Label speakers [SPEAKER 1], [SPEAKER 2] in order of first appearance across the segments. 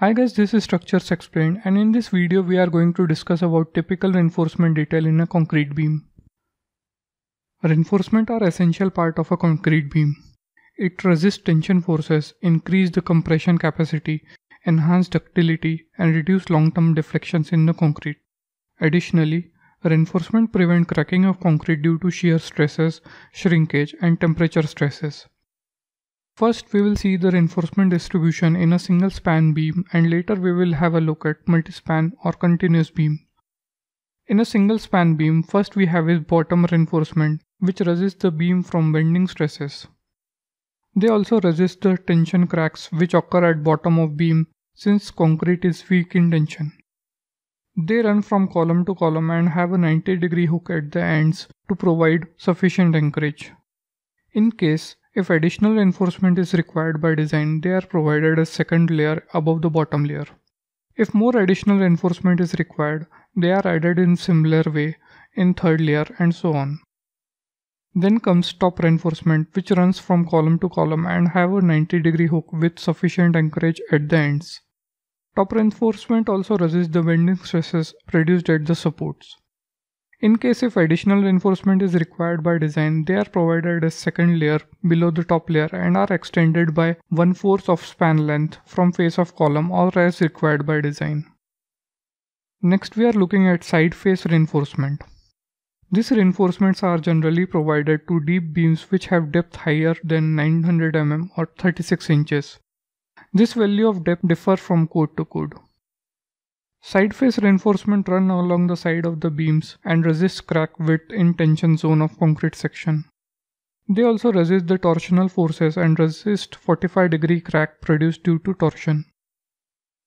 [SPEAKER 1] Hi guys, this is Structures Explained and in this video we are going to discuss about typical reinforcement detail in a concrete beam. Reinforcement are essential part of a concrete beam. It resists tension forces, increase the compression capacity, enhance ductility and reduce long-term deflections in the concrete. Additionally, reinforcement prevent cracking of concrete due to shear stresses, shrinkage and temperature stresses. First, we will see the reinforcement distribution in a single span beam and later we will have a look at multi-span or continuous beam. In a single span beam, first we have is bottom reinforcement which resists the beam from bending stresses. They also resist the tension cracks which occur at bottom of beam since concrete is weak in tension. They run from column to column and have a 90 degree hook at the ends to provide sufficient anchorage. In case if additional reinforcement is required by design, they are provided as second layer above the bottom layer. If more additional reinforcement is required, they are added in similar way in third layer and so on. Then comes top reinforcement which runs from column to column and have a 90 degree hook with sufficient anchorage at the ends. Top reinforcement also resists the bending stresses produced at the supports. In case if additional reinforcement is required by design, they are provided as second layer below the top layer and are extended by 1 fourth of span length from face of column or as required by design. Next we are looking at side face reinforcement. These reinforcements are generally provided to deep beams which have depth higher than 900 mm or 36 inches. This value of depth differ from code to code. Side face reinforcement run along the side of the beams and resist crack width in tension zone of concrete section. They also resist the torsional forces and resist 45 degree crack produced due to torsion.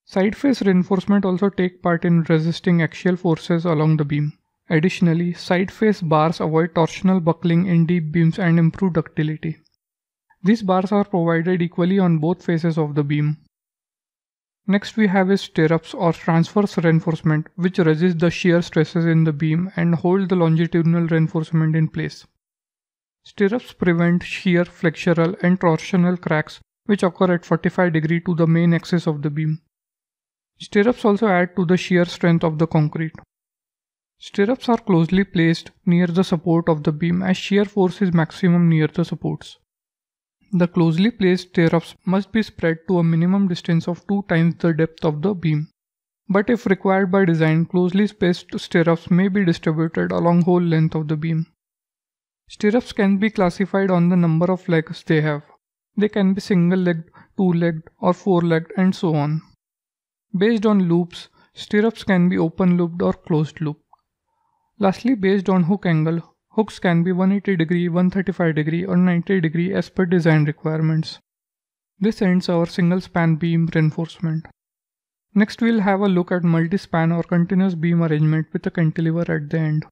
[SPEAKER 1] Side face reinforcement also take part in resisting axial forces along the beam. Additionally, side face bars avoid torsional buckling in deep beams and improve ductility. These bars are provided equally on both faces of the beam. Next we have is stirrups or transverse reinforcement which resist the shear stresses in the beam and hold the longitudinal reinforcement in place. Stirrups prevent shear, flexural and torsional cracks which occur at 45 degree to the main axis of the beam. Stirrups also add to the shear strength of the concrete. Stirrups are closely placed near the support of the beam as shear force is maximum near the supports. The closely placed stirrups must be spread to a minimum distance of two times the depth of the beam. But if required by design, closely spaced stirrups may be distributed along whole length of the beam. Stirrups can be classified on the number of legs they have. They can be single-legged, two-legged or four-legged and so on. Based on loops, stirrups can be open-looped or closed-looped. Lastly, based on hook angle, Hooks can be 180 degree, 135 degree or 90 degree as per design requirements. This ends our single span beam reinforcement. Next we'll have a look at multi-span or continuous beam arrangement with a cantilever at the end.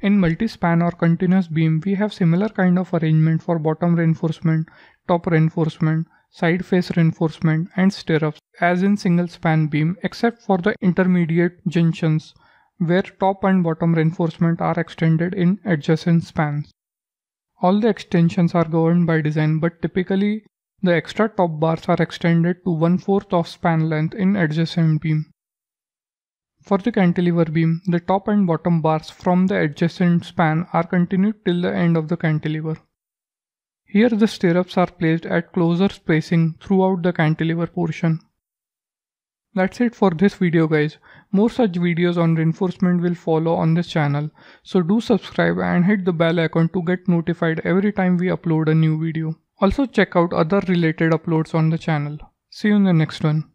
[SPEAKER 1] In multi-span or continuous beam, we have similar kind of arrangement for bottom reinforcement, top reinforcement, side face reinforcement and stirrups as in single span beam except for the intermediate junctions where top and bottom reinforcement are extended in adjacent spans. All the extensions are governed by design, but typically the extra top bars are extended to one fourth of span length in adjacent beam. For the cantilever beam, the top and bottom bars from the adjacent span are continued till the end of the cantilever. Here the stirrups are placed at closer spacing throughout the cantilever portion. That's it for this video guys. More such videos on reinforcement will follow on this channel. So do subscribe and hit the bell icon to get notified every time we upload a new video. Also check out other related uploads on the channel. See you in the next one.